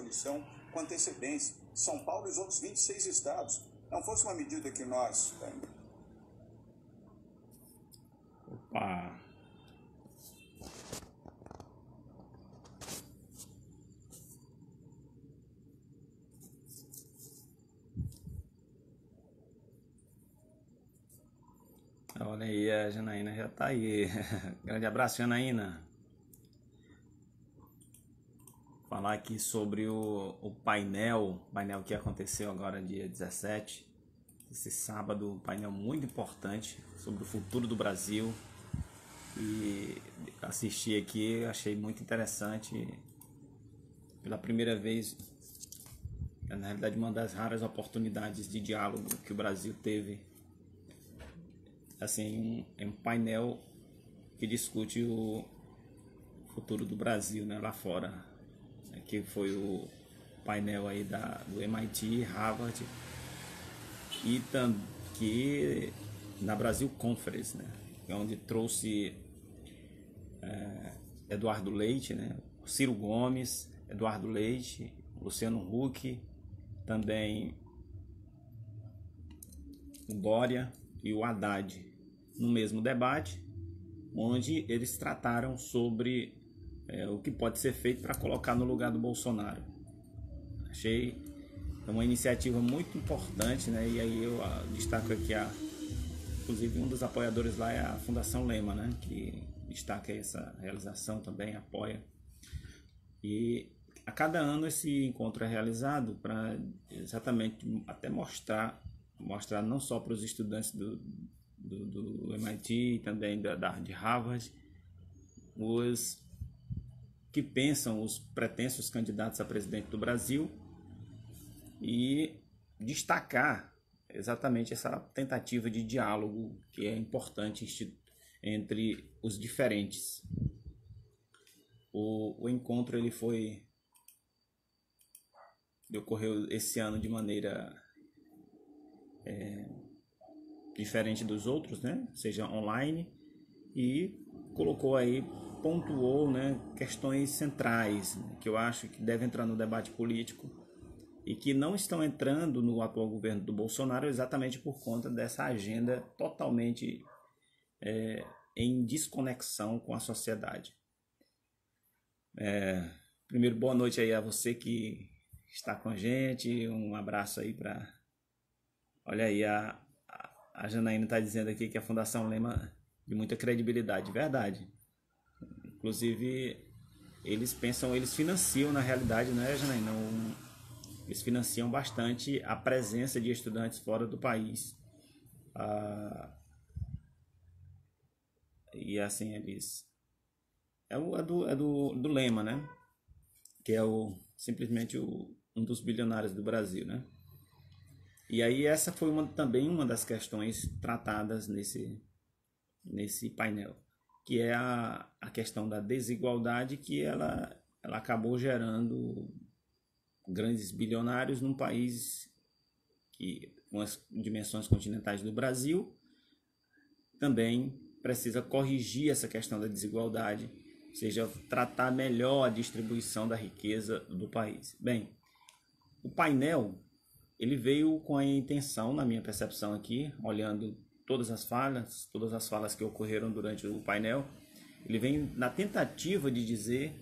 eleição com antecedência. São Paulo e os outros 26 estados. Não fosse uma medida que nós. Eh, Opa! Olha aí, a Janaína já tá aí. Grande abraço, Janaína falar aqui sobre o, o painel, painel que aconteceu agora dia 17, esse sábado, um painel muito importante sobre o futuro do Brasil. E assisti aqui, achei muito interessante. Pela primeira vez, é, na realidade, uma das raras oportunidades de diálogo que o Brasil teve. Assim, é um painel que discute o futuro do Brasil né, lá fora que foi o painel aí da, do MIT, Harvard, e também que na Brasil Conference, né? É onde trouxe é, Eduardo Leite, né? Ciro Gomes, Eduardo Leite, Luciano Huck, também o Dória e o Haddad no mesmo debate, onde eles trataram sobre é, o que pode ser feito para colocar no lugar do Bolsonaro. Achei uma iniciativa muito importante, né? E aí eu a, ah, destaco aqui a, inclusive um dos apoiadores lá é a Fundação Lema, né? Que destaca essa realização também, apoia. E a cada ano esse encontro é realizado para exatamente até mostrar, mostrar não só para os estudantes do, do, do MIT, também da, da de Harvard, os que pensam os pretensos candidatos a presidente do Brasil e destacar exatamente essa tentativa de diálogo que é importante entre os diferentes. O, o encontro ele foi ele ocorreu esse ano de maneira é, diferente dos outros, né? seja online e colocou aí pontuou né, questões centrais né, que eu acho que devem entrar no debate político e que não estão entrando no atual governo do Bolsonaro exatamente por conta dessa agenda totalmente é, em desconexão com a sociedade. É, primeiro, boa noite aí a você que está com a gente, um abraço aí para. Olha aí, a, a Janaína está dizendo aqui que a Fundação Lema de muita credibilidade, verdade. Inclusive, eles pensam, eles financiam na realidade, né, Janaína? não eles financiam bastante a presença de estudantes fora do país. Ah, e assim eles. É, o, é, do, é do, do Lema, né? Que é o, simplesmente o, um dos bilionários do Brasil, né? E aí essa foi uma, também uma das questões tratadas nesse, nesse painel que é a, a questão da desigualdade que ela, ela acabou gerando grandes bilionários num país que, com as dimensões continentais do Brasil, também precisa corrigir essa questão da desigualdade, ou seja, tratar melhor a distribuição da riqueza do país. Bem, o painel ele veio com a intenção, na minha percepção aqui, olhando todas as falas, todas as falas que ocorreram durante o painel, ele vem na tentativa de dizer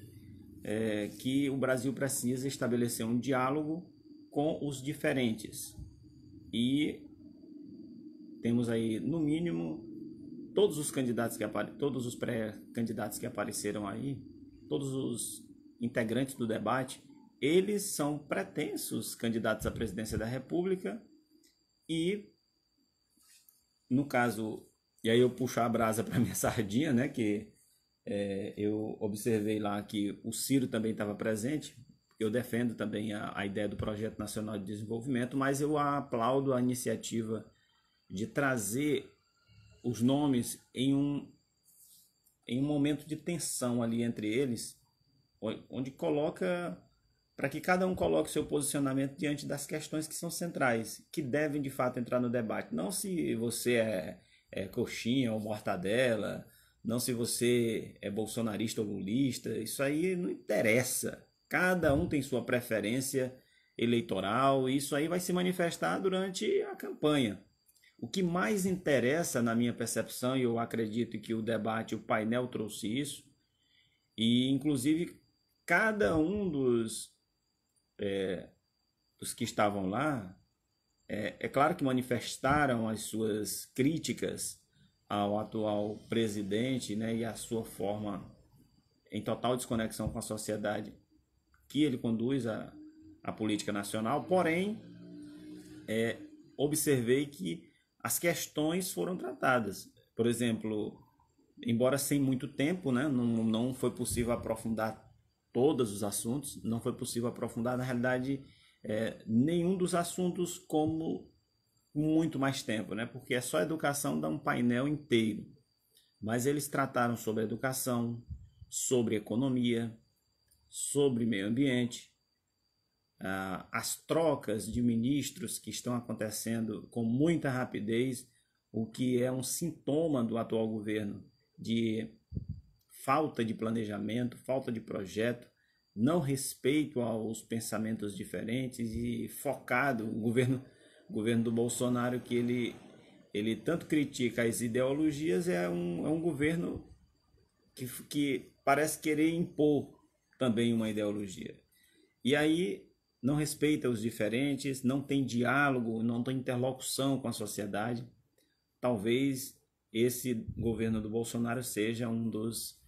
é, que o Brasil precisa estabelecer um diálogo com os diferentes. E temos aí, no mínimo, todos os candidatos que todos os pré-candidatos que apareceram aí, todos os integrantes do debate, eles são pretensos candidatos à presidência da República e no caso, e aí eu puxar a brasa para minha sardinha, né? Que é, eu observei lá que o Ciro também estava presente. Eu defendo também a, a ideia do Projeto Nacional de Desenvolvimento, mas eu aplaudo a iniciativa de trazer os nomes em um, em um momento de tensão ali entre eles, onde coloca para que cada um coloque seu posicionamento diante das questões que são centrais, que devem de fato entrar no debate. Não se você é, é coxinha ou mortadela, não se você é bolsonarista ou lulista, isso aí não interessa. Cada um tem sua preferência eleitoral e isso aí vai se manifestar durante a campanha. O que mais interessa, na minha percepção, e eu acredito que o debate, o painel trouxe isso, e inclusive cada um dos é, dos que estavam lá, é, é claro que manifestaram as suas críticas ao atual presidente né, e à sua forma em total desconexão com a sociedade que ele conduz a, a política nacional, porém, é, observei que as questões foram tratadas. Por exemplo, embora sem muito tempo, né, não, não foi possível aprofundar todos os assuntos, não foi possível aprofundar, na realidade, é, nenhum dos assuntos como muito mais tempo, né? porque é só educação dá um painel inteiro. Mas eles trataram sobre educação, sobre economia, sobre meio ambiente, ah, as trocas de ministros que estão acontecendo com muita rapidez, o que é um sintoma do atual governo de falta de planejamento, falta de projeto, não respeito aos pensamentos diferentes e focado o governo o governo do Bolsonaro que ele ele tanto critica as ideologias é um, é um governo que, que parece querer impor também uma ideologia. E aí não respeita os diferentes, não tem diálogo, não tem interlocução com a sociedade. Talvez esse governo do Bolsonaro seja um dos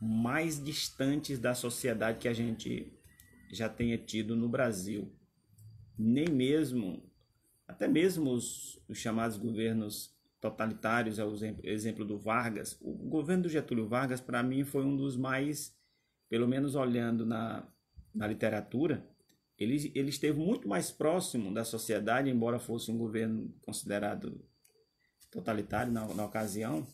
mais distantes da sociedade que a gente já tenha tido no Brasil. Nem mesmo, até mesmo os, os chamados governos totalitários, é o exemplo do Vargas. O governo do Getúlio Vargas, para mim, foi um dos mais, pelo menos olhando na, na literatura, ele, ele esteve muito mais próximo da sociedade, embora fosse um governo considerado totalitário na, na ocasião,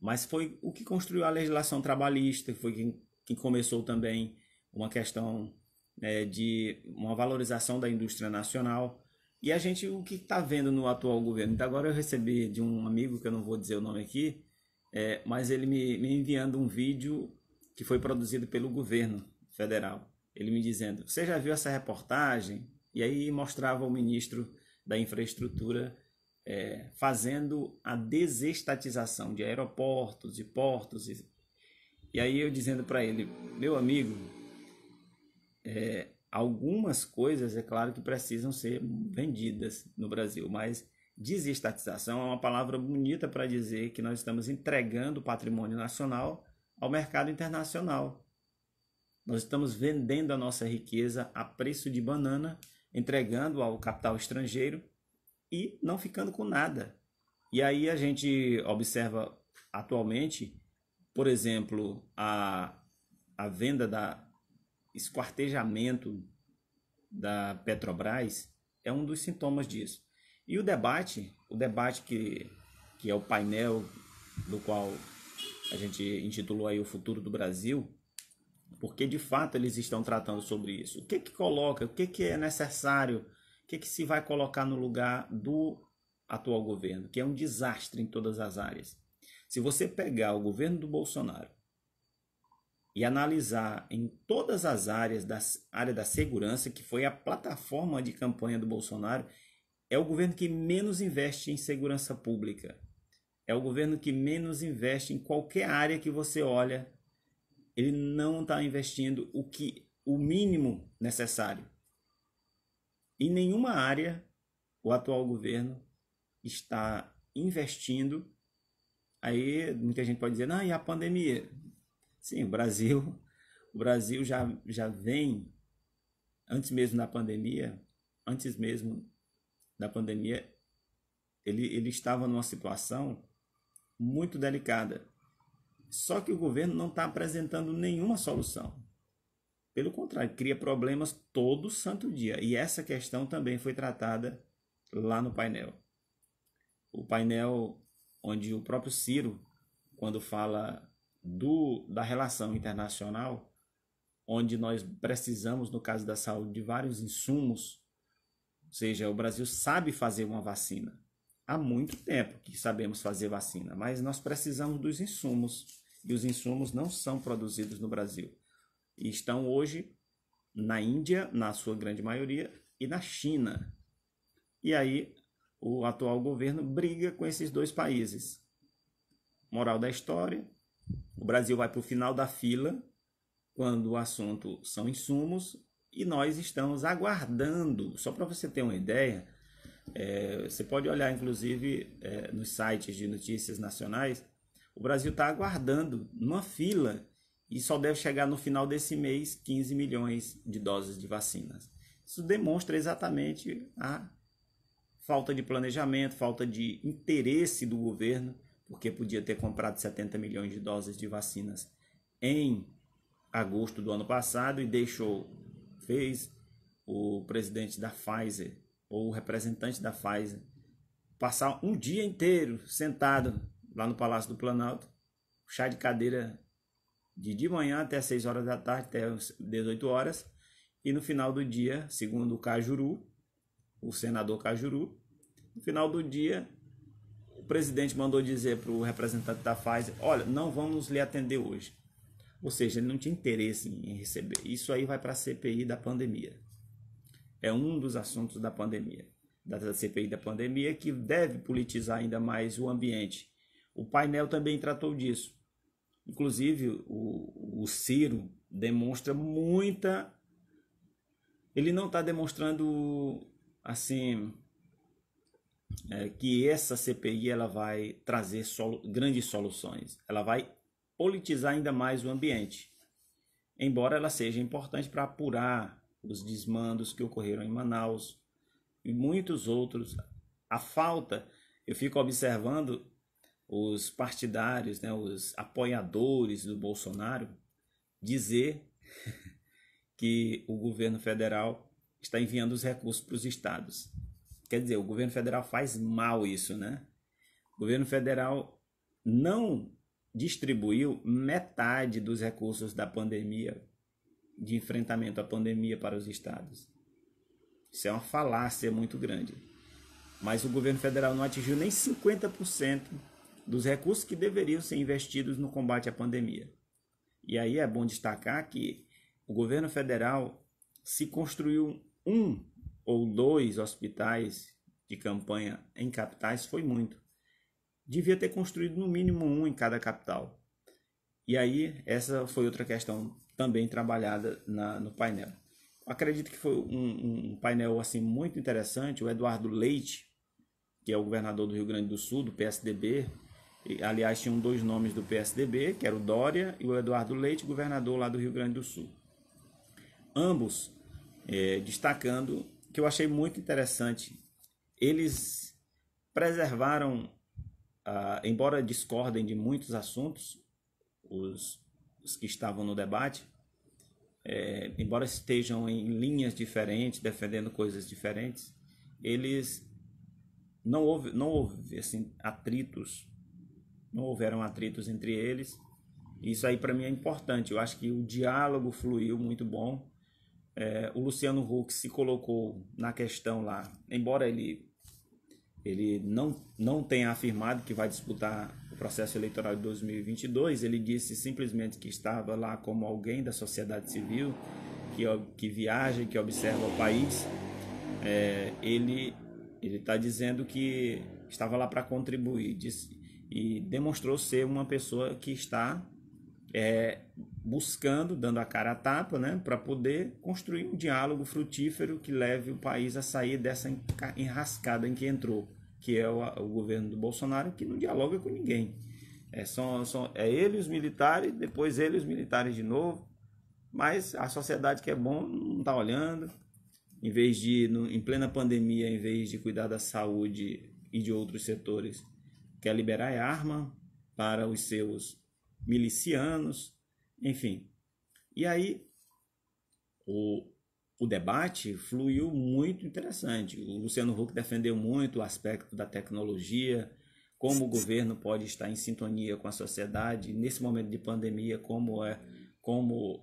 mas foi o que construiu a legislação trabalhista, foi quem, quem começou também uma questão né, de uma valorização da indústria nacional. E a gente, o que está vendo no atual governo? Então, agora eu recebi de um amigo, que eu não vou dizer o nome aqui, é, mas ele me, me enviando um vídeo que foi produzido pelo governo federal. Ele me dizendo: Você já viu essa reportagem? E aí mostrava o ministro da infraestrutura é, fazendo a desestatização de aeroportos, e portos. E, e aí eu dizendo para ele, meu amigo, é, algumas coisas é claro que precisam ser vendidas no Brasil, mas desestatização é uma palavra bonita para dizer que nós estamos entregando o patrimônio nacional ao mercado internacional. Nós estamos vendendo a nossa riqueza a preço de banana, entregando ao capital estrangeiro e não ficando com nada. E aí a gente observa atualmente, por exemplo, a, a venda da esquartejamento da Petrobras é um dos sintomas disso. E o debate, o debate que, que é o painel do qual a gente intitulou aí o futuro do Brasil, porque de fato eles estão tratando sobre isso. O que que coloca, o que que é necessário o que, que se vai colocar no lugar do atual governo, que é um desastre em todas as áreas? Se você pegar o governo do Bolsonaro e analisar em todas as áreas da área da segurança, que foi a plataforma de campanha do Bolsonaro, é o governo que menos investe em segurança pública. É o governo que menos investe em qualquer área que você olha. Ele não está investindo o que o mínimo necessário. Em nenhuma área o atual governo está investindo. Aí muita gente pode dizer, não, e a pandemia? Sim, o Brasil, o Brasil já, já vem, antes mesmo da pandemia, antes mesmo da pandemia, ele, ele estava numa situação muito delicada. Só que o governo não está apresentando nenhuma solução. Pelo contrário, cria problemas todo santo dia. E essa questão também foi tratada lá no painel. O painel onde o próprio Ciro, quando fala do, da relação internacional, onde nós precisamos, no caso da saúde, de vários insumos, ou seja, o Brasil sabe fazer uma vacina. Há muito tempo que sabemos fazer vacina, mas nós precisamos dos insumos, e os insumos não são produzidos no Brasil e estão hoje na Índia, na sua grande maioria, e na China. E aí o atual governo briga com esses dois países. Moral da história: o Brasil vai para o final da fila quando o assunto são insumos e nós estamos aguardando. Só para você ter uma ideia, é, você pode olhar inclusive é, nos sites de notícias nacionais: o Brasil está aguardando numa fila e só deve chegar no final desse mês 15 milhões de doses de vacinas. Isso demonstra exatamente a falta de planejamento, falta de interesse do governo, porque podia ter comprado 70 milhões de doses de vacinas em agosto do ano passado e deixou fez o presidente da Pfizer ou o representante da Pfizer passar um dia inteiro sentado lá no Palácio do Planalto, chá de cadeira de de manhã até 6 horas da tarde, até 18 horas, e no final do dia, segundo o Cajuru, o senador Cajuru, no final do dia, o presidente mandou dizer para o representante da Pfizer, olha, não vamos lhe atender hoje. Ou seja, ele não tinha interesse em receber. Isso aí vai para a CPI da pandemia. É um dos assuntos da pandemia, da CPI da pandemia, que deve politizar ainda mais o ambiente. O painel também tratou disso Inclusive, o, o Ciro demonstra muita. Ele não está demonstrando assim é, que essa CPI ela vai trazer solu grandes soluções. Ela vai politizar ainda mais o ambiente, embora ela seja importante para apurar os desmandos que ocorreram em Manaus e muitos outros. A falta, eu fico observando os partidários, né, os apoiadores do Bolsonaro dizer que o governo federal está enviando os recursos para os estados. Quer dizer, o governo federal faz mal isso, né? O governo federal não distribuiu metade dos recursos da pandemia, de enfrentamento à pandemia para os estados. Isso é uma falácia muito grande. Mas o governo federal não atingiu nem 50% dos recursos que deveriam ser investidos no combate à pandemia. E aí é bom destacar que o governo federal se construiu um ou dois hospitais de campanha em capitais foi muito. Devia ter construído no mínimo um em cada capital. E aí, essa foi outra questão também trabalhada na, no painel. Acredito que foi um, um painel assim muito interessante. O Eduardo Leite, que é o governador do Rio Grande do Sul, do PSDB, aliás, tinham dois nomes do PSDB, que era o Dória e o Eduardo Leite, governador lá do Rio Grande do Sul. Ambos é, destacando que eu achei muito interessante. Eles preservaram, ah, embora discordem de muitos assuntos, os, os que estavam no debate, é, embora estejam em linhas diferentes, defendendo coisas diferentes, eles não houve, não houve assim, atritos não houveram atritos entre eles. Isso aí para mim é importante. Eu acho que o diálogo fluiu muito bom. É, o Luciano Huck se colocou na questão lá, embora ele ele não, não tenha afirmado que vai disputar o processo eleitoral de 2022, ele disse simplesmente que estava lá como alguém da sociedade civil, que, que viaja, que observa o país. É, ele está dizendo que estava lá para contribuir. disse, e demonstrou ser uma pessoa que está é, buscando, dando a cara a tapa, né, para poder construir um diálogo frutífero que leve o país a sair dessa enrascada em que entrou, que é o, o governo do Bolsonaro, que não dialoga com ninguém. É, são, são, é ele os militares, depois ele os militares de novo, mas a sociedade que é bom não está olhando. Em vez de, no, em plena pandemia, em vez de cuidar da saúde e de outros setores, quer liberar arma para os seus milicianos, enfim. E aí o, o debate fluiu muito interessante. O Luciano Huck defendeu muito o aspecto da tecnologia, como o governo pode estar em sintonia com a sociedade nesse momento de pandemia, como é como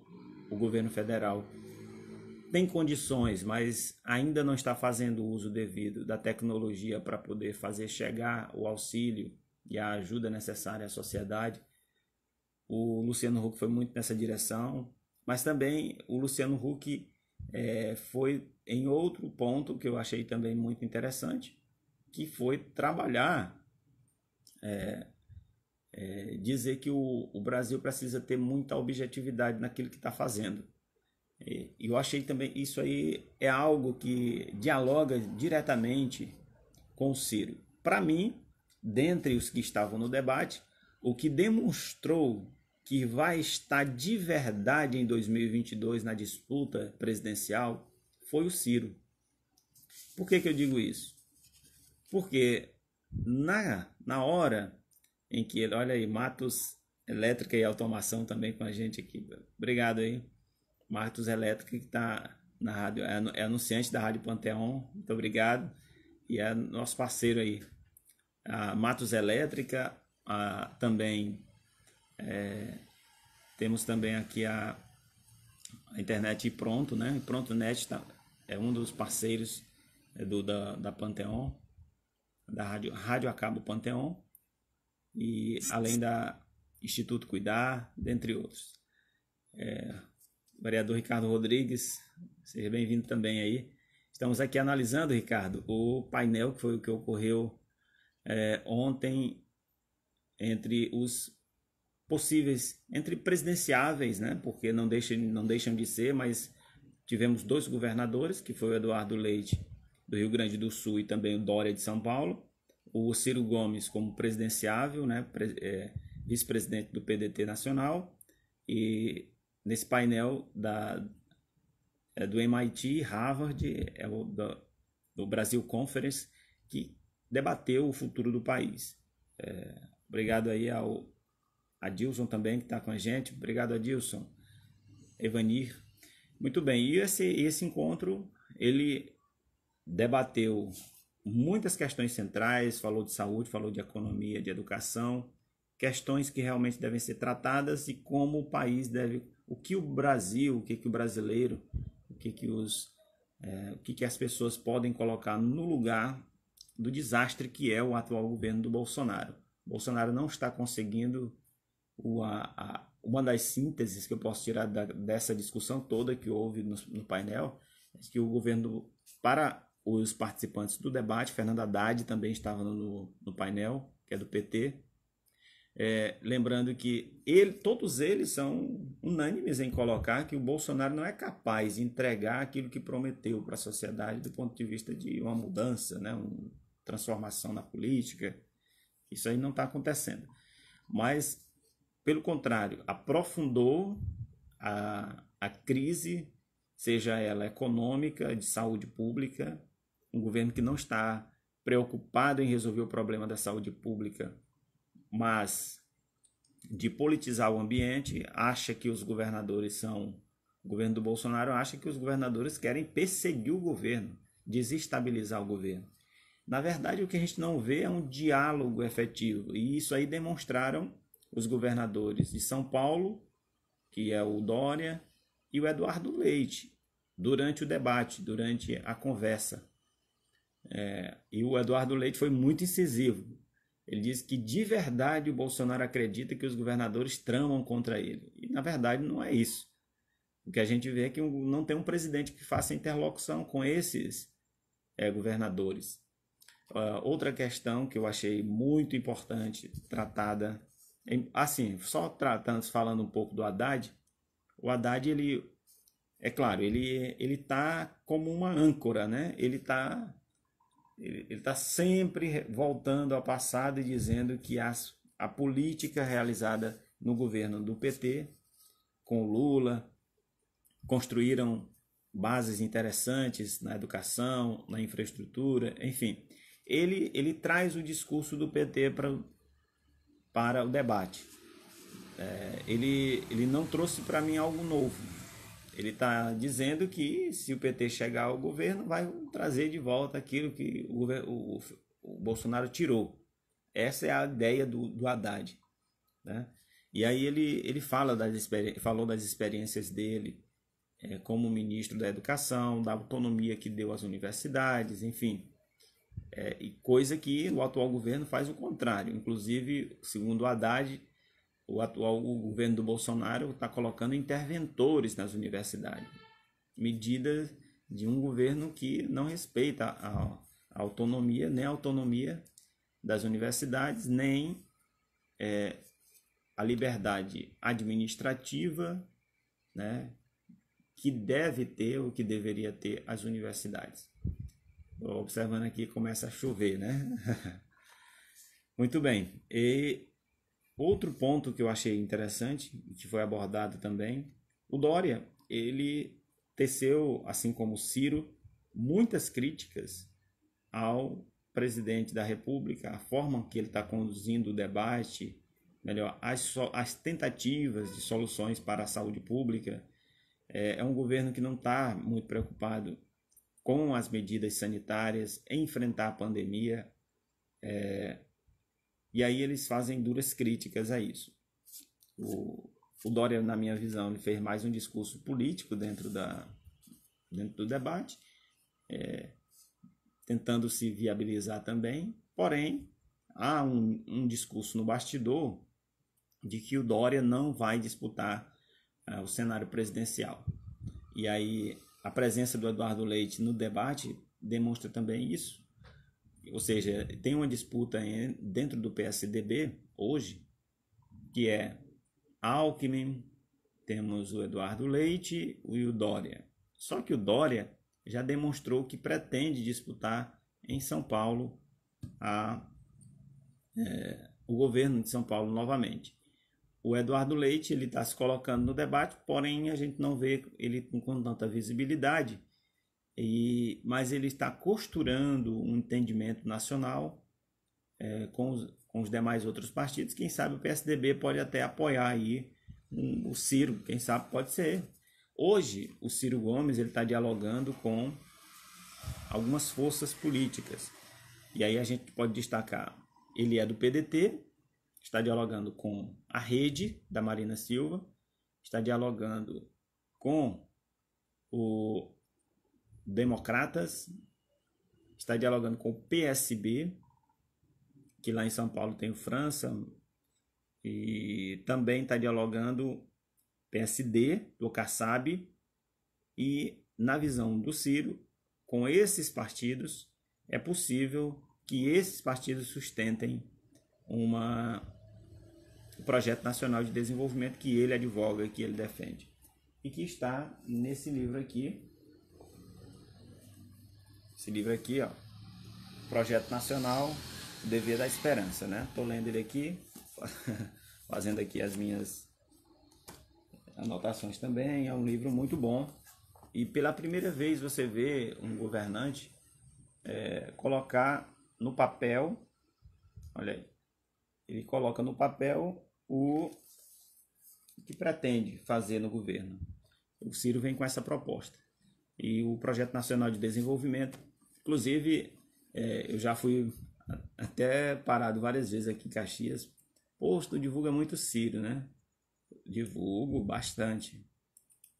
o governo federal tem condições, mas ainda não está fazendo uso devido da tecnologia para poder fazer chegar o auxílio e a ajuda necessária à sociedade. O Luciano Huck foi muito nessa direção, mas também o Luciano Huck é, foi em outro ponto que eu achei também muito interessante, que foi trabalhar, é, é, dizer que o, o Brasil precisa ter muita objetividade naquilo que está fazendo e eu achei também isso aí é algo que dialoga diretamente com o Ciro. Para mim, dentre os que estavam no debate, o que demonstrou que vai estar de verdade em 2022 na disputa presidencial foi o Ciro. Por que, que eu digo isso? Porque na, na hora em que ele, olha aí, Matos Elétrica e Automação também com a gente aqui. Obrigado aí. Martos Elétrica, que está na rádio, é, é anunciante da Rádio Panteon, muito obrigado. E é nosso parceiro aí. A Matos Elétrica, a, também é, temos também aqui a, a internet Pronto, né? Pronto Net tá, é um dos parceiros é do, da, da Panteon, da Rádio, Rádio Acabo Panteon, e além da Instituto Cuidar, dentre outros. É, vereador Ricardo Rodrigues, seja bem-vindo também aí. Estamos aqui analisando, Ricardo, o painel que foi o que ocorreu é, ontem entre os possíveis, entre presidenciáveis, né? Porque não deixam, não deixam de ser, mas tivemos dois governadores, que foi o Eduardo Leite do Rio Grande do Sul e também o Dória de São Paulo, o Ciro Gomes como presidenciável, né? Pre, é, vice-presidente do PDT Nacional e nesse painel da, é, do MIT, Harvard, é o, da, do Brasil Conference, que debateu o futuro do país. É, obrigado aí ao Adilson também, que está com a gente. Obrigado, Adilson. Evanir. Muito bem, e esse, esse encontro, ele debateu muitas questões centrais, falou de saúde, falou de economia, de educação, questões que realmente devem ser tratadas e como o país deve o que o Brasil, o que, que o brasileiro, o que, que, os, é, o que, que as pessoas podem colocar no lugar do desastre que é o atual governo do Bolsonaro. O Bolsonaro não está conseguindo o, a, a, uma das sínteses que eu posso tirar da, dessa discussão toda que houve no, no painel, é que o governo, para os participantes do debate, Fernando Haddad também estava no, no painel, que é do PT, é, lembrando que ele, todos eles são unânimes em colocar que o Bolsonaro não é capaz de entregar aquilo que prometeu para a sociedade do ponto de vista de uma mudança, né, uma transformação na política. Isso aí não está acontecendo. Mas, pelo contrário, aprofundou a, a crise, seja ela econômica, de saúde pública, um governo que não está preocupado em resolver o problema da saúde pública mas de politizar o ambiente, acha que os governadores são. O governo do Bolsonaro acha que os governadores querem perseguir o governo, desestabilizar o governo. Na verdade, o que a gente não vê é um diálogo efetivo, e isso aí demonstraram os governadores de São Paulo, que é o Dória, e o Eduardo Leite, durante o debate, durante a conversa. É, e o Eduardo Leite foi muito incisivo. Ele diz que de verdade o Bolsonaro acredita que os governadores tramam contra ele. E na verdade não é isso. O que a gente vê é que não tem um presidente que faça interlocução com esses é, governadores. Uh, outra questão que eu achei muito importante tratada, assim, só tratando, falando um pouco do Haddad, o Haddad, ele, é claro, ele está como uma âncora, né? Ele está ele está sempre voltando ao passado e dizendo que as, a política realizada no governo do PT, com Lula, construíram bases interessantes na educação, na infraestrutura, enfim. Ele, ele traz o discurso do PT pra, para o debate. É, ele, ele não trouxe para mim algo novo, ele está dizendo que se o PT chegar ao governo, vai trazer de volta aquilo que o, o, o Bolsonaro tirou. Essa é a ideia do, do Haddad. Né? E aí ele, ele fala das falou das experiências dele é, como ministro da Educação, da autonomia que deu às universidades, enfim. É, e coisa que o atual governo faz o contrário. Inclusive, segundo o Haddad, o atual o governo do Bolsonaro está colocando interventores nas universidades. Medidas de um governo que não respeita a, a autonomia, nem a autonomia das universidades, nem é, a liberdade administrativa né, que deve ter ou que deveria ter as universidades. observando aqui começa a chover, né? Muito bem. E Outro ponto que eu achei interessante e que foi abordado também, o Dória, ele teceu, assim como o Ciro, muitas críticas ao presidente da República, a forma que ele está conduzindo o debate, melhor, as, so, as, tentativas de soluções para a saúde pública. É, é um governo que não está muito preocupado com as medidas sanitárias, enfrentar a pandemia. É, e aí eles fazem duras críticas a isso. O, o Dória, na minha visão, ele fez mais um discurso político dentro, da, dentro do debate, é, tentando se viabilizar também. Porém, há um, um, discurso no bastidor de que o Dória não vai disputar uh, o cenário presidencial. E aí a presença do Eduardo Leite no debate demonstra também isso ou seja, tem uma disputa dentro do PSDB hoje, que é Alckmin, temos o Eduardo Leite e o Dória. Só que o Dória já demonstrou que pretende disputar em São Paulo a, é, o governo de São Paulo novamente. O Eduardo Leite ele está se colocando no debate, porém a gente não vê ele com tanta visibilidade e, mas ele está costurando um entendimento nacional é, com, os, com os demais outros partidos. Quem sabe o PSDB pode até apoiar aí um, o Ciro, quem sabe pode ser. Hoje, o Ciro Gomes ele está dialogando com algumas forças políticas. E aí a gente pode destacar, ele é do PDT, está dialogando com a rede da Marina Silva, está dialogando com o Democratas, está dialogando com o PSB, que lá em São Paulo tem o França, e também está dialogando PSD, do Kassab, e na visão do Ciro, com esses partidos, é possível que esses partidos sustentem uma, o projeto nacional de desenvolvimento que ele advoga, que ele defende. E que está nesse livro aqui, esse livro aqui, ó. Projeto Nacional, o Dever da Esperança, né? Tô lendo ele aqui, fazendo aqui as minhas anotações também. É um livro muito bom. E pela primeira vez você vê um governante é, colocar no papel, olha aí, ele coloca no papel o que pretende fazer no governo. O Ciro vem com essa proposta. E o Projeto Nacional de Desenvolvimento Inclusive, é, eu já fui até parado várias vezes aqui em Caxias. Posto divulga muito Ciro, né? Divulgo bastante.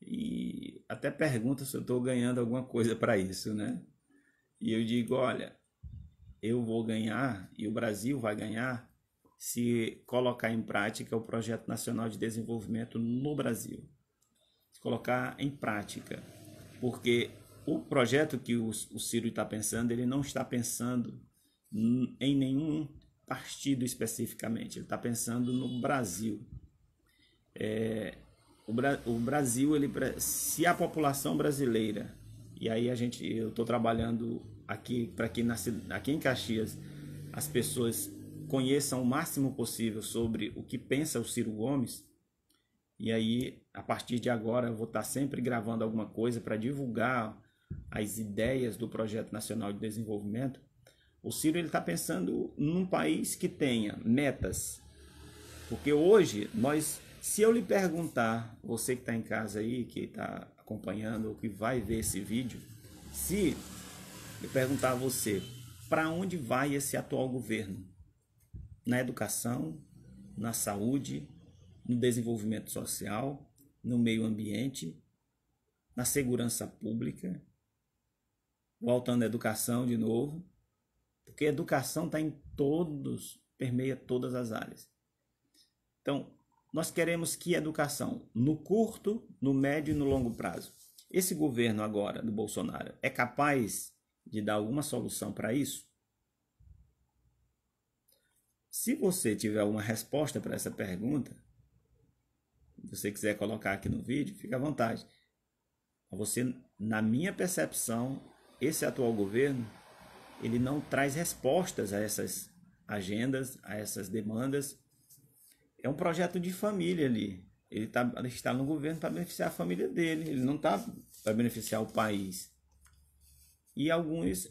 E até pergunta se eu estou ganhando alguma coisa para isso, né? E eu digo, olha, eu vou ganhar e o Brasil vai ganhar se colocar em prática o Projeto Nacional de Desenvolvimento no Brasil. Se colocar em prática, porque o projeto que o, o Ciro está pensando, ele não está pensando em, nenhum partido especificamente, ele está pensando no Brasil. É, o, Bra o, Brasil, ele, se a população brasileira, e aí a gente, eu estou trabalhando aqui para que na, aqui em Caxias as pessoas conheçam o máximo possível sobre o que pensa o Ciro Gomes. E aí, a partir de agora, eu vou estar tá sempre gravando alguma coisa para divulgar as ideias do Projeto Nacional de Desenvolvimento, o Ciro está pensando num país que tenha metas. Porque hoje, nós, se eu lhe perguntar, você que está em casa aí, que está acompanhando ou que vai ver esse vídeo, se eu perguntar a você para onde vai esse atual governo? Na educação, na saúde, no desenvolvimento social, no meio ambiente, na segurança pública, voltando à educação de novo, porque a educação está em todos, permeia todas as áreas. Então, nós queremos que a educação, no curto, no médio e no longo prazo, esse governo agora do Bolsonaro é capaz de dar alguma solução para isso? Se você tiver alguma resposta para essa pergunta, você quiser colocar aqui no vídeo, fica à vontade. Você, na minha percepção, esse atual governo ele não traz respostas a essas agendas, a essas demandas. É um projeto de família ali. Ele, tá, ele está no governo para beneficiar a família dele, ele não está para beneficiar o país. E alguns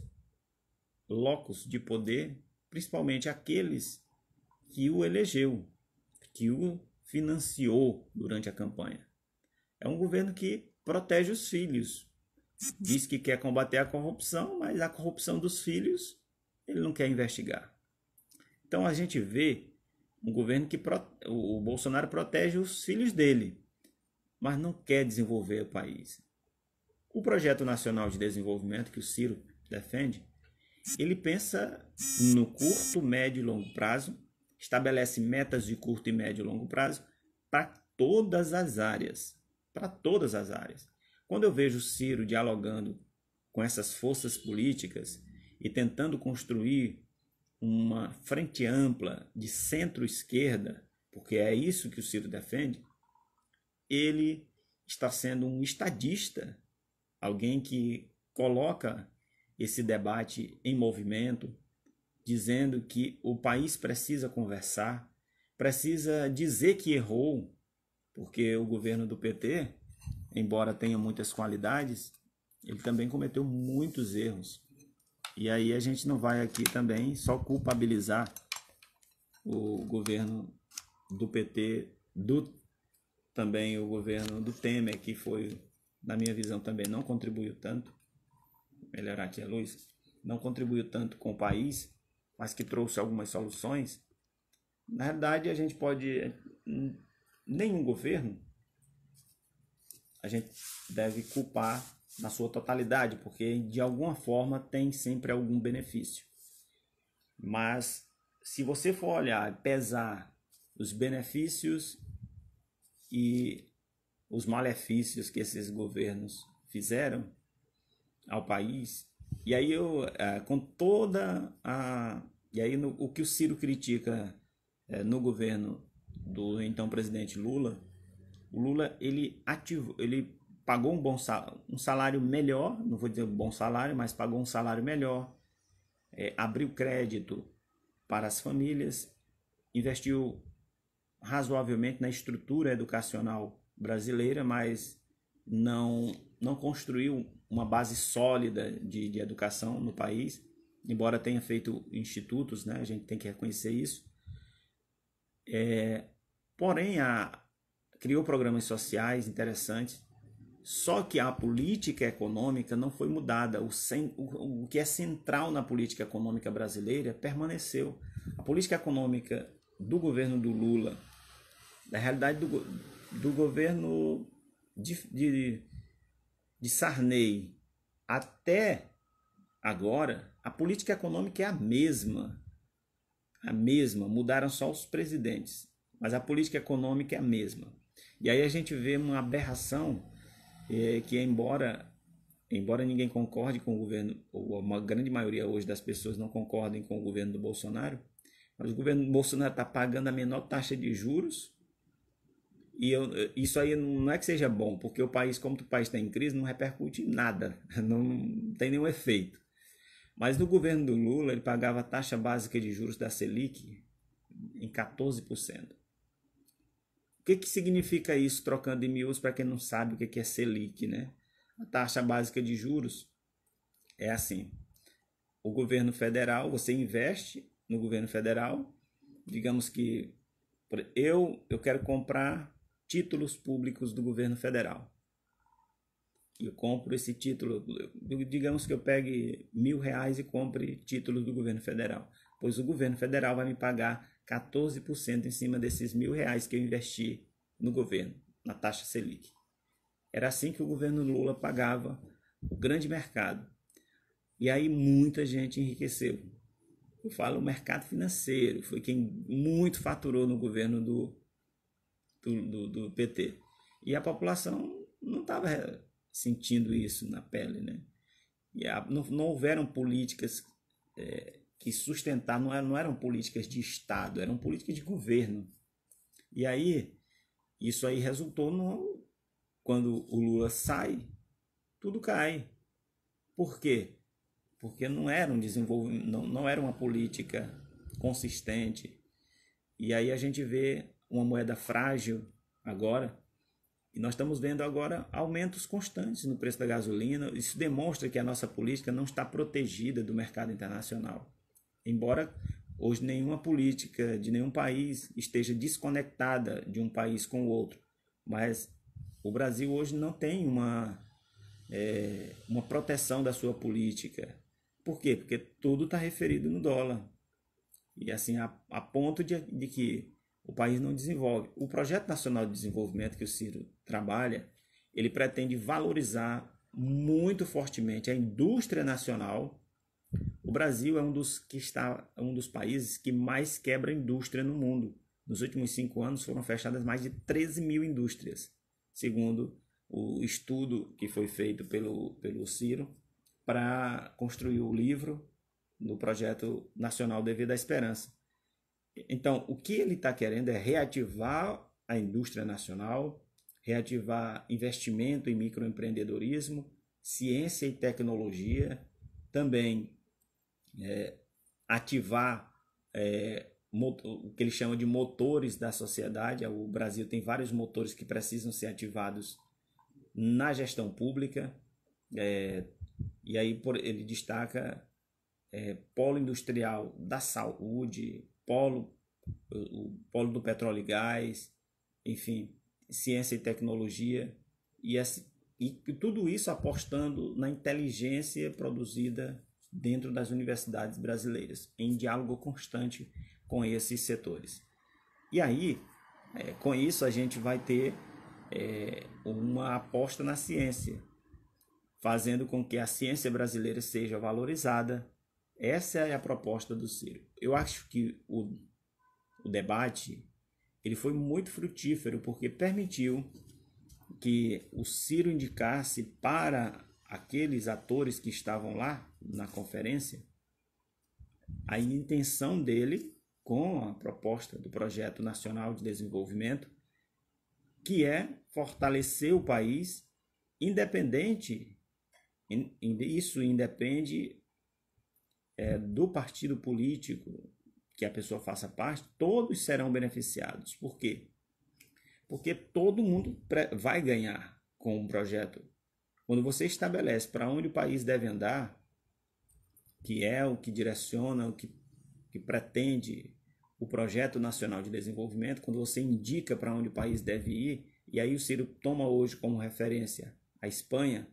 locos de poder, principalmente aqueles que o elegeu, que o financiou durante a campanha. É um governo que protege os filhos, Diz que quer combater a corrupção, mas a corrupção dos filhos ele não quer investigar. Então a gente vê um governo que o Bolsonaro protege os filhos dele, mas não quer desenvolver o país. O projeto nacional de desenvolvimento que o Ciro defende, ele pensa no curto, médio e longo prazo, estabelece metas de curto e médio e longo prazo para todas as áreas, para todas as áreas. Quando eu vejo Ciro dialogando com essas forças políticas e tentando construir uma frente ampla de centro-esquerda, porque é isso que o Ciro defende, ele está sendo um estadista, alguém que coloca esse debate em movimento, dizendo que o país precisa conversar, precisa dizer que errou, porque o governo do PT embora tenha muitas qualidades, ele também cometeu muitos erros. E aí a gente não vai aqui também só culpabilizar o governo do PT, do também o governo do Temer, que foi, na minha visão também, não contribuiu tanto, melhorar aqui a luz, não contribuiu tanto com o país, mas que trouxe algumas soluções. Na verdade, a gente pode. Nenhum governo a gente deve culpar na sua totalidade, porque de alguma forma tem sempre algum benefício. Mas se você for olhar e pesar os benefícios e os malefícios que esses governos fizeram ao país, e aí eu, é, com toda a. E aí no, o que o Ciro critica é, no governo do então presidente Lula o Lula ele ativou, ele pagou um bom salário, um salário melhor, não vou dizer um bom salário, mas pagou um salário melhor, é, abriu crédito para as famílias, investiu razoavelmente na estrutura educacional brasileira, mas não não construiu uma base sólida de, de educação no país, embora tenha feito institutos, né? A gente tem que reconhecer isso. É, porém, a, criou programas sociais interessantes, só que a política econômica não foi mudada. O, sem, o, o, que é central na política econômica brasileira permaneceu. A política econômica do governo do Lula, da realidade do, do governo de, de, de Sarney até agora, a política econômica é a mesma. A mesma, mudaram só os presidentes, mas a política econômica é a mesma. E aí a gente vê uma aberração é, que, embora embora ninguém concorde com o governo, ou uma grande maioria hoje das pessoas não concordem com o governo do Bolsonaro, mas o governo Bolsonaro está pagando a menor taxa de juros. E eu, isso aí não é que seja bom, porque o país, como o país está em crise, não repercute em nada, não tem nenhum efeito. Mas no governo do Lula, ele pagava a taxa básica de juros da Selic em 14%. O que, que significa isso, trocando em miúdos, para quem não sabe o que, que é Selic, né? A taxa básica de juros é assim: o governo federal, você investe no governo federal, digamos que eu, eu quero comprar títulos públicos do governo federal. Eu compro esse título, digamos que eu pegue mil reais e compre títulos do governo federal, pois o governo federal vai me pagar 14% em cima desses mil reais que eu investi no governo, na taxa Selic. Era assim que o governo Lula pagava o grande mercado. E aí muita gente enriqueceu. Eu falo o mercado financeiro, foi quem muito faturou no governo do, do, do, do PT. E a população não estava sentindo isso na pele. Né? E a, não, não houveram políticas é, que sustentar não eram, é, não eram políticas de Estado, eram políticas de governo. E aí, isso aí resultou no. Quando o Lula sai, tudo cai. Por quê? Porque não era um desenvolvimento, não, não era uma política consistente. E aí a gente vê uma moeda frágil agora. E nós estamos vendo agora aumentos constantes no preço da gasolina. Isso demonstra que a nossa política não está protegida do mercado internacional. Embora hoje nenhuma política de nenhum país esteja desconectada de um país com o outro, mas o Brasil hoje não tem uma, é, uma proteção da sua política. Por quê? Porque tudo está referido no dólar. E assim, a, a ponto de, de que o país não desenvolve. O Projeto Nacional de Desenvolvimento que o Ciro trabalha, ele pretende valorizar muito fortemente a indústria nacional Brasil é um dos que está um dos países que mais quebra indústria no mundo. Nos últimos cinco anos foram fechadas mais de 13 mil indústrias, segundo o estudo que foi feito pelo, pelo Ciro para construir o livro do Projeto Nacional Devido à Esperança. Então, o que ele está querendo é reativar a indústria nacional, reativar investimento em microempreendedorismo, ciência e tecnologia, também é, ativar é, o que ele chama de motores da sociedade. O Brasil tem vários motores que precisam ser ativados na gestão pública. É, e aí por, ele destaca é, polo industrial da saúde, polo, o, o polo do petróleo e gás, enfim, ciência e tecnologia. E, esse, e tudo isso apostando na inteligência produzida dentro das universidades brasileiras, em diálogo constante com esses setores. E aí, é, com isso, a gente vai ter é, uma aposta na ciência, fazendo com que a ciência brasileira seja valorizada. Essa é a proposta do Ciro. Eu acho que o, o debate ele foi muito frutífero porque permitiu que o Ciro indicasse para aqueles atores que estavam lá na conferência, a intenção dele com a proposta do Projeto Nacional de Desenvolvimento, que é fortalecer o país independente, isso independe é, do partido político que a pessoa faça parte, todos serão beneficiados. Por quê? Porque todo mundo vai ganhar com o projeto quando você estabelece para onde o país deve andar, que é o que direciona, o que, que pretende o Projeto Nacional de Desenvolvimento, quando você indica para onde o país deve ir, e aí o Ciro toma hoje como referência a Espanha,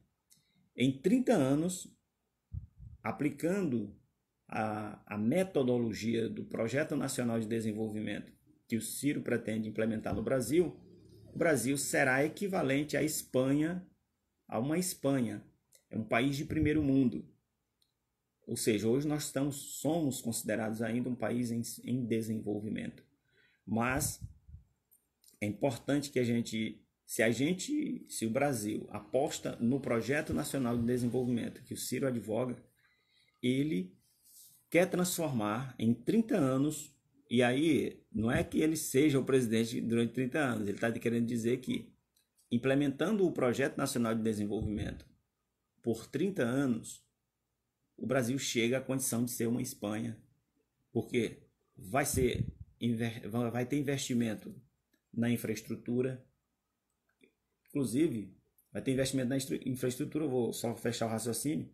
em 30 anos, aplicando a, a metodologia do Projeto Nacional de Desenvolvimento que o Ciro pretende implementar no Brasil, o Brasil será equivalente à Espanha a uma Espanha. É um país de primeiro mundo. Ou seja, hoje nós estamos, somos considerados ainda um país em, em desenvolvimento. Mas é importante que a gente, se a gente, se o Brasil aposta no projeto nacional de desenvolvimento que o Ciro advoga, ele quer transformar em 30 anos, e aí não é que ele seja o presidente durante 30 anos, ele está querendo dizer que implementando o Projeto Nacional de Desenvolvimento por 30 anos, o Brasil chega à condição de ser uma Espanha, porque vai, ser, vai ter investimento na infraestrutura, inclusive vai ter investimento na infraestrutura, vou só fechar o raciocínio,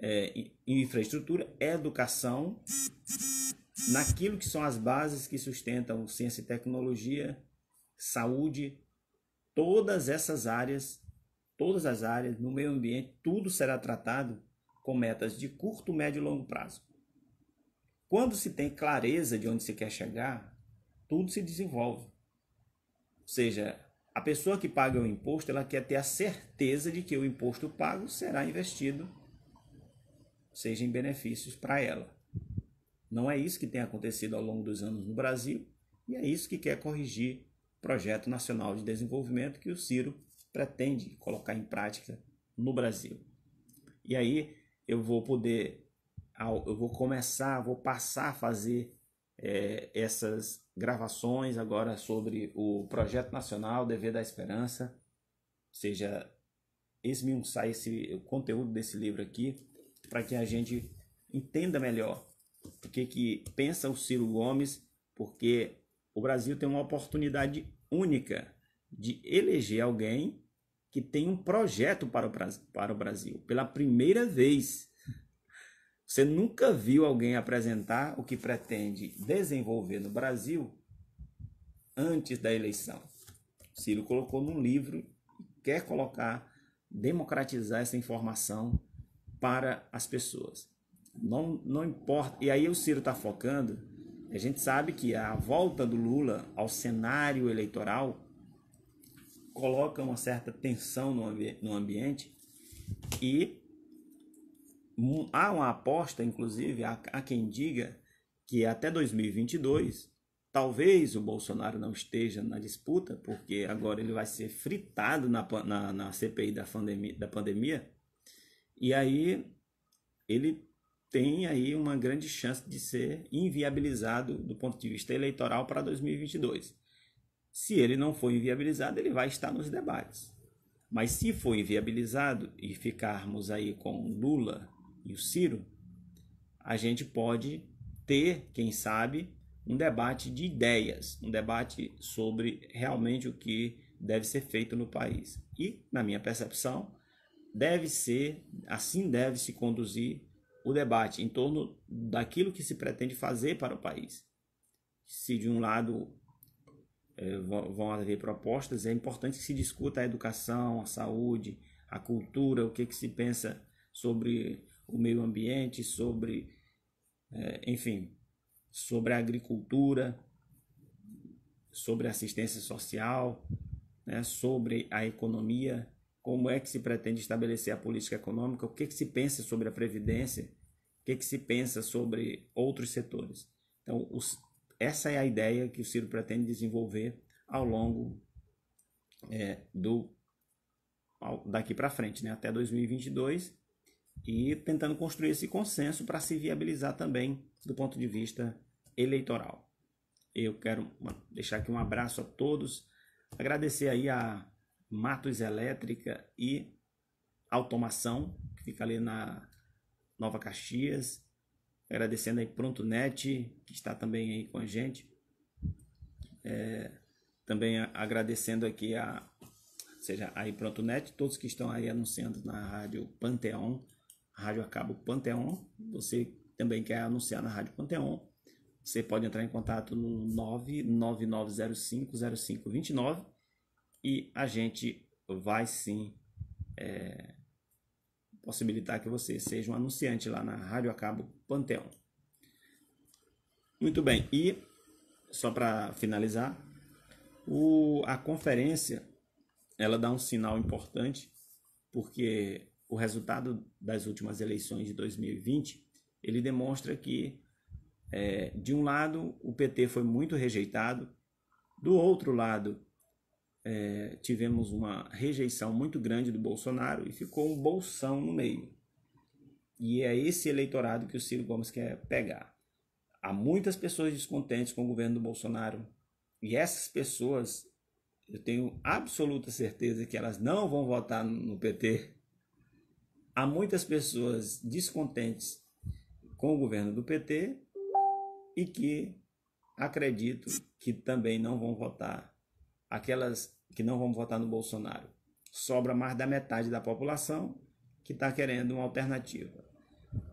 é, infraestrutura, educação, naquilo que são as bases que sustentam ciência e tecnologia, saúde, todas essas áreas, todas as áreas no meio ambiente, tudo será tratado com metas de curto, médio e longo prazo. Quando se tem clareza de onde se quer chegar, tudo se desenvolve. Ou seja, a pessoa que paga o imposto, ela quer ter a certeza de que o imposto pago será investido, seja em benefícios para ela. Não é isso que tem acontecido ao longo dos anos no Brasil e é isso que quer corrigir projeto nacional de desenvolvimento que o Ciro pretende colocar em prática no Brasil. E aí eu vou poder, eu vou começar, vou passar a fazer é, essas gravações agora sobre o projeto nacional Dever da Esperança, ou seja, esmiuçar esse o conteúdo desse livro aqui para que a gente entenda melhor o que que pensa o Ciro Gomes, porque o Brasil tem uma oportunidade única de eleger alguém que tem um projeto para o Brasil, pela primeira vez. Você nunca viu alguém apresentar o que pretende desenvolver no Brasil antes da eleição. Ciro colocou num livro, quer colocar, democratizar essa informação para as pessoas. Não, não importa. E aí o Ciro está focando a gente sabe que a volta do Lula ao cenário eleitoral coloca uma certa tensão no, ambi no ambiente e há uma aposta, inclusive, a quem diga que até 2022 talvez o Bolsonaro não esteja na disputa, porque agora ele vai ser fritado na, na, na CPI da da pandemia, e aí ele tem aí uma grande chance de ser inviabilizado do ponto de vista eleitoral para 2022. Se ele não for inviabilizado, ele vai estar nos debates. Mas se for inviabilizado e ficarmos aí com Lula e o Ciro, a gente pode ter, quem sabe, um debate de ideias, um debate sobre realmente o que deve ser feito no país. E, na minha percepção, deve ser, assim deve se conduzir o debate em torno daquilo que se pretende fazer para o país. Se de um lado é, vão haver propostas, é importante que se discuta a educação, a saúde, a cultura, o que, que se pensa sobre o meio ambiente, sobre, é, enfim, sobre a agricultura, sobre assistência social, né, sobre a economia, como é que se pretende estabelecer a política econômica, o que, que se pensa sobre a previdência, que, que se pensa sobre outros setores. Então, os, essa é a ideia que o Ciro pretende desenvolver ao longo é, do ao, daqui para frente, né, até 2022, e tentando construir esse consenso para se viabilizar também do ponto de vista eleitoral. Eu quero deixar aqui um abraço a todos, agradecer aí a Matos Elétrica e Automação, que fica ali na Nova Caxias, agradecendo aí Pronto Net, que está também aí com a gente. É, também agradecendo aqui a seja aí Pronto Net, todos que estão aí anunciando na Rádio Panteon, Rádio Acabo Panteon. Você também quer anunciar na Rádio Panteon? Você pode entrar em contato no 999050529 e a gente vai sim é, possibilitar que você seja um anunciante lá na Rádio Acabo Panteão. Muito bem, e só para finalizar, o, a conferência ela dá um sinal importante, porque o resultado das últimas eleições de 2020 ele demonstra que, é, de um lado, o PT foi muito rejeitado, do outro lado, é, tivemos uma rejeição muito grande do Bolsonaro e ficou um bolsão no meio. E é esse eleitorado que o Ciro Gomes quer pegar. Há muitas pessoas descontentes com o governo do Bolsonaro. E essas pessoas, eu tenho absoluta certeza que elas não vão votar no PT. Há muitas pessoas descontentes com o governo do PT e que acredito que também não vão votar. Aquelas que não vão votar no Bolsonaro. Sobra mais da metade da população que está querendo uma alternativa.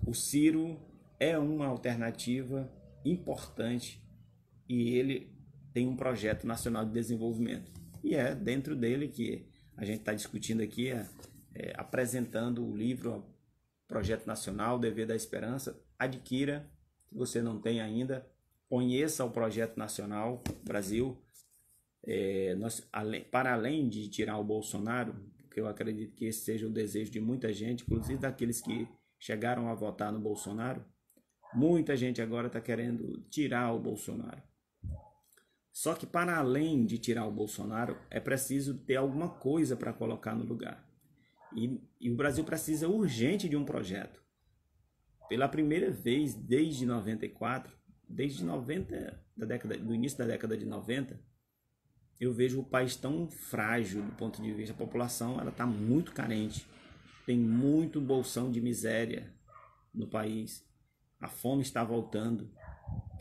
O Ciro é uma alternativa importante e ele tem um projeto nacional de desenvolvimento. E é dentro dele que a gente está discutindo aqui, é, é, apresentando o livro Projeto Nacional Dever da Esperança. Adquira, se você não tem ainda, conheça o Projeto Nacional Brasil. É, nós, além, para além de tirar o Bolsonaro, que eu acredito que esse seja o desejo de muita gente, inclusive daqueles que chegaram a votar no Bolsonaro, muita gente agora está querendo tirar o Bolsonaro. Só que para além de tirar o Bolsonaro, é preciso ter alguma coisa para colocar no lugar. E, e, o Brasil precisa urgente de um projeto. Pela primeira vez desde 94, desde 90, da década, do início da década de 90, eu vejo o país tão frágil do ponto de vista da população, ela está muito carente. Tem muito bolsão de miséria no país. A fome está voltando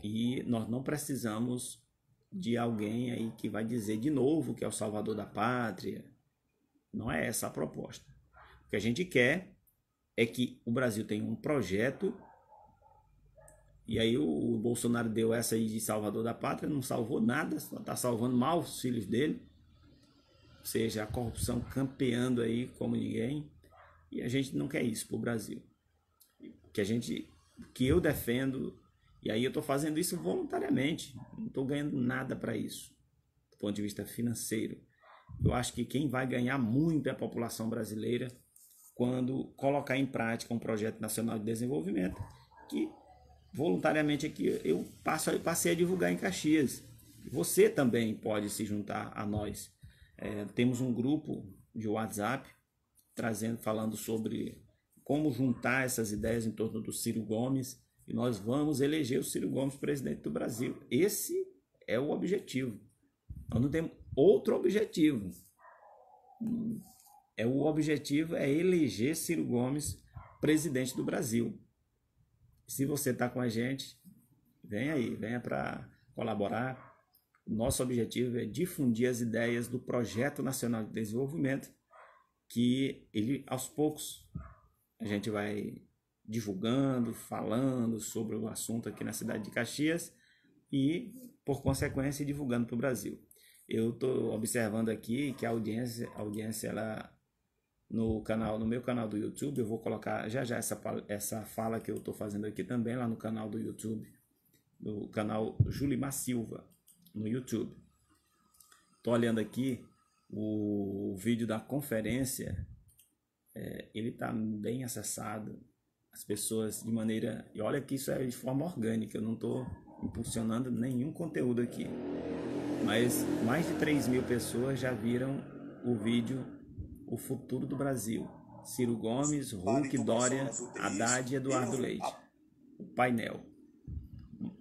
e nós não precisamos de alguém aí que vai dizer de novo que é o salvador da pátria. Não é essa a proposta. O que a gente quer é que o Brasil tenha um projeto e aí o, Bolsonaro deu essa aí de salvador da pátria, não salvou nada, só está salvando mal os filhos dele. Ou seja, a corrupção campeando aí como ninguém. E a gente não quer isso para o Brasil. Que a gente, que eu defendo, e aí eu estou fazendo isso voluntariamente. Não estou ganhando nada para isso, do ponto de vista financeiro. Eu acho que quem vai ganhar muito é a população brasileira quando colocar em prática um projeto nacional de desenvolvimento que voluntariamente aqui eu passo, passei a divulgar em Caxias. Você também pode se juntar a nós. É, temos um grupo de WhatsApp trazendo, falando sobre como juntar essas ideias em torno do Ciro Gomes e nós vamos eleger o Ciro Gomes presidente do Brasil. Esse é o objetivo. Nós não temos outro objetivo. É o objetivo é eleger Ciro Gomes presidente do Brasil. Se você está com a gente, vem aí, venha para colaborar. Nosso objetivo é difundir as ideias do Projeto Nacional de Desenvolvimento, que ele aos poucos a gente vai divulgando, falando sobre o assunto aqui na cidade de Caxias e, por consequência, divulgando para o Brasil. Eu estou observando aqui que a audiência, a audiência ela no canal, no meu canal do YouTube, eu vou colocar já já essa, essa fala que eu estou fazendo aqui também lá no canal do YouTube, no canal Julimar Silva, no YouTube. Estou olhando aqui o vídeo da conferência, é, ele está bem acessado, as pessoas de maneira, e olha que isso é de forma orgânica, eu não estou impulsionando nenhum conteúdo aqui, mas mais de 3 mil pessoas já viram o vídeo o futuro do Brasil. Ciro Gomes, Hulk, Dória, Haddad e Eduardo Leite. O painel.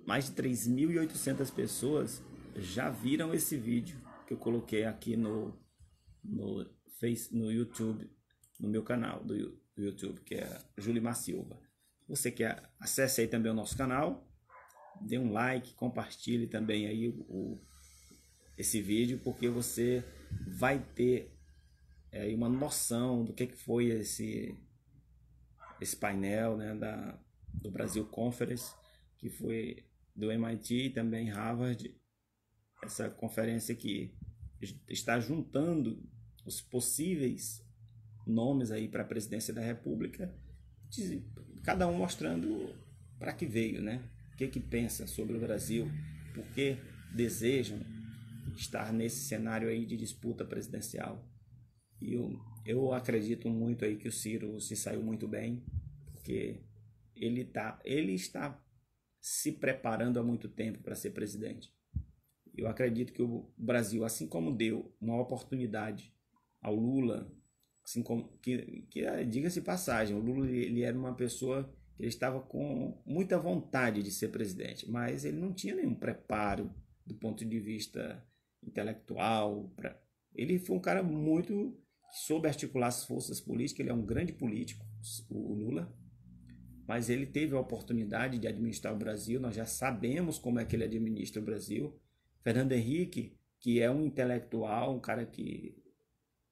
Mais de 3.800 pessoas já viram esse vídeo que eu coloquei aqui no, no, face, no YouTube, no meu canal do, do YouTube, que é Julimar Silva. Você quer acesse aí também o nosso canal, dê um like, compartilhe também aí o, esse vídeo, porque você vai ter é, uma noção do que, que foi esse, esse painel né, da, do Brasil Conference, que foi do MIT e também Harvard, essa conferência que está juntando os possíveis nomes aí para a presidência da República, cada um mostrando para que veio, né? O que que pensa sobre o Brasil, por que desejam estar nesse cenário aí de disputa presidencial. E eu, eu acredito muito aí que o Ciro se saiu muito bem, porque ele, tá, ele está se preparando há muito tempo para ser presidente. Eu acredito que o Brasil, assim como deu uma oportunidade ao Lula, assim como que, que é, diga-se passagem, o Lula ele era uma pessoa que ele estava com muita vontade de ser presidente, mas ele não tinha nenhum preparo do ponto de vista intelectual. Pra... Ele foi um cara muito soube articular as forças políticas, ele é um grande político, o Lula, mas ele teve a oportunidade de administrar o Brasil, nós já sabemos como é que ele administra o Brasil. Fernando Henrique, que é um intelectual, um cara que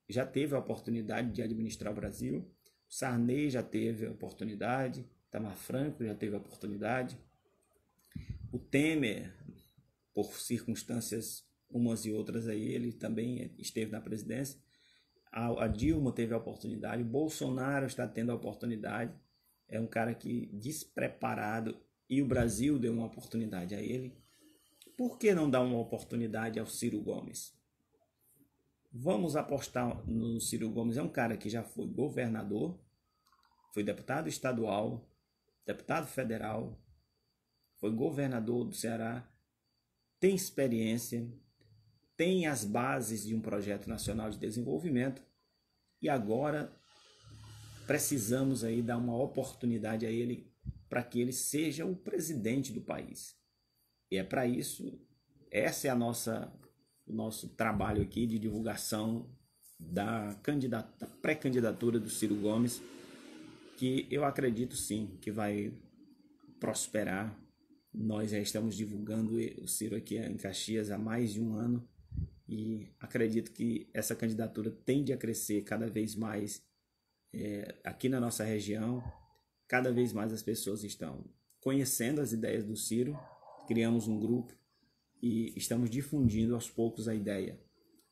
já teve a oportunidade de administrar o Brasil, Sarney já teve a oportunidade, Tamar Franco já teve a oportunidade, o Temer, por circunstâncias umas e outras aí, ele também esteve na presidência, a, a Dilma teve a oportunidade, o Bolsonaro está tendo a oportunidade. É um cara que despreparado e o Brasil deu uma oportunidade a ele. Por que não dar uma oportunidade ao Ciro Gomes? Vamos apostar no Ciro Gomes. É um cara que já foi governador, foi deputado estadual, deputado federal, foi governador do Ceará, tem experiência, tem as bases de um projeto nacional de desenvolvimento e agora precisamos aí dar uma oportunidade a ele para que ele seja o presidente do país. E é para isso, essa é a nossa o nosso trabalho aqui de divulgação da, da pré-candidatura do Ciro Gomes, que eu acredito sim que vai prosperar. Nós já estamos divulgando o Ciro aqui em Caxias há mais de um ano e acredito que essa candidatura tende a crescer cada vez mais é, aqui na nossa região. Cada vez mais as pessoas estão conhecendo as ideias do Ciro. Criamos um grupo e estamos difundindo aos poucos a ideia.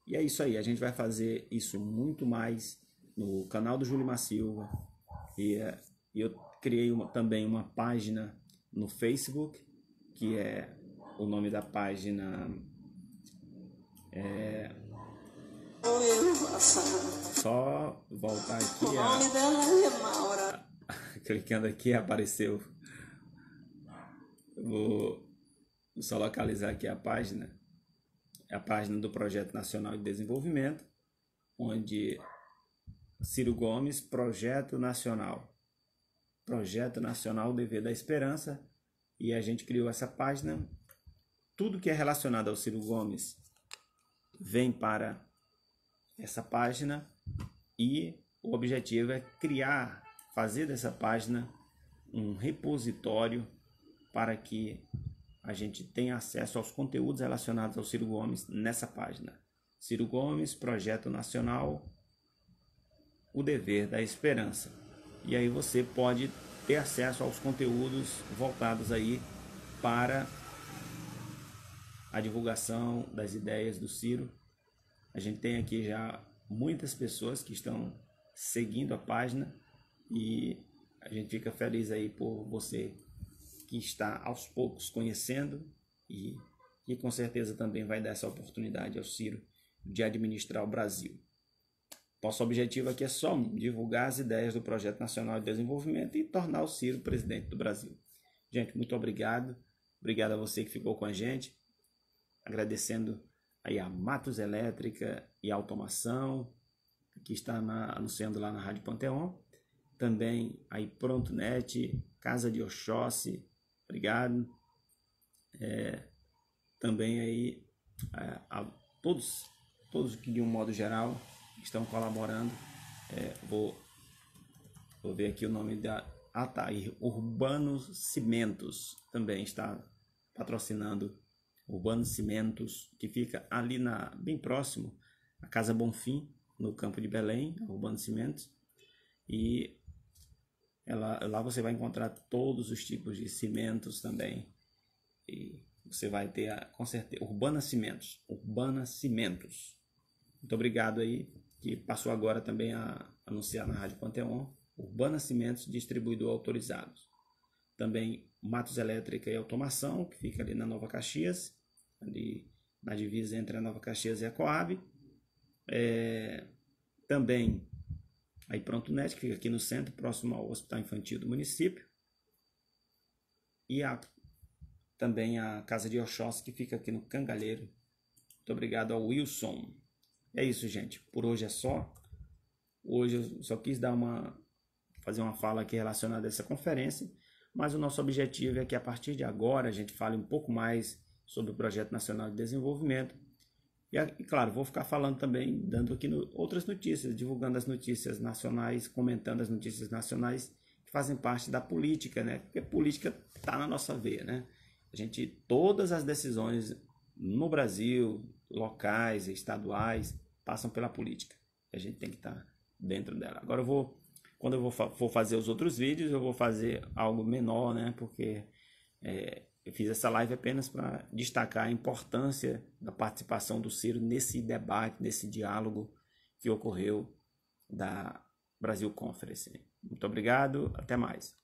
E é isso aí, a gente vai fazer isso muito mais no canal do Júlio Silva. E é, eu criei uma, também uma página no Facebook, que é o nome da página é... Só voltar aqui. O nome dela é Maura. Clicando aqui apareceu. Vou só localizar aqui a página. É a página do Projeto Nacional de Desenvolvimento, onde Ciro Gomes, Projeto Nacional. Projeto Nacional Dever da Esperança. E a gente criou essa página. Tudo que é relacionado ao Ciro Gomes vem para essa página e o objetivo é criar, fazer dessa página um repositório para que a gente tenha acesso aos conteúdos relacionados ao Ciro Gomes nessa página. Ciro Gomes, Projeto Nacional, O Dever da Esperança. E aí você pode ter acesso aos conteúdos voltados aí para a divulgação das ideias do Ciro. A gente tem aqui já muitas pessoas que estão seguindo a página e a gente fica feliz aí por você que está aos poucos conhecendo e que com certeza também vai dar essa oportunidade ao Ciro de administrar o Brasil. Nosso objetivo aqui é só divulgar as ideias do Projeto Nacional de Desenvolvimento e tornar o Ciro presidente do Brasil. Gente, muito obrigado. Obrigado a você que ficou com a gente agradecendo aí a Matos Elétrica e Automação, que está na, anunciando lá na Rádio Panteon. Também aí Pronto Net, Casa de Oxóssi, obrigado. É, também aí a, é, a, todos, todos que de um modo geral estão colaborando. É, vou, vou ver aqui o nome da Atair ah, tá, Urbanos Cimentos também está patrocinando Urbano Cimentos, que fica ali na bem próximo à Casa Bonfim, no campo de Belém, Urbano Cimentos. E ela, lá você vai encontrar todos os tipos de cimentos também. E você vai ter, a, com certeza, Urbana Cimentos. Urbana Cimentos. Muito obrigado aí, que passou agora também a anunciar na Rádio Panteon. Urbana Cimentos, distribuidor autorizado. Também Matos Elétrica e Automação, que fica ali na Nova Caxias ali na divisa entre a Nova Caxias e a Coab. É, também a Prontonet, que fica aqui no centro, próximo ao Hospital Infantil do município. E a, também a Casa de Oxóssi, que fica aqui no Cangalheiro. Muito obrigado ao Wilson. É isso, gente. Por hoje é só. Hoje eu só quis dar uma fazer uma fala aqui relacionada a essa conferência, mas o nosso objetivo é que a partir de agora a gente fale um pouco mais sobre o Projeto Nacional de Desenvolvimento. E, e claro, vou ficar falando também, dando aqui no, outras notícias, divulgando as notícias nacionais, comentando as notícias nacionais que fazem parte da política, né? Porque política está na nossa veia, né? A gente, todas as decisões no Brasil, locais, estaduais, passam pela política. A gente tem que estar tá dentro dela. Agora eu vou, quando eu vou, for fazer os outros vídeos, eu vou fazer algo menor, né? Porque é, eu fiz essa live apenas para destacar a importância da participação do Ciro nesse debate, nesse diálogo que ocorreu da Brasil Conference. Muito obrigado, até mais.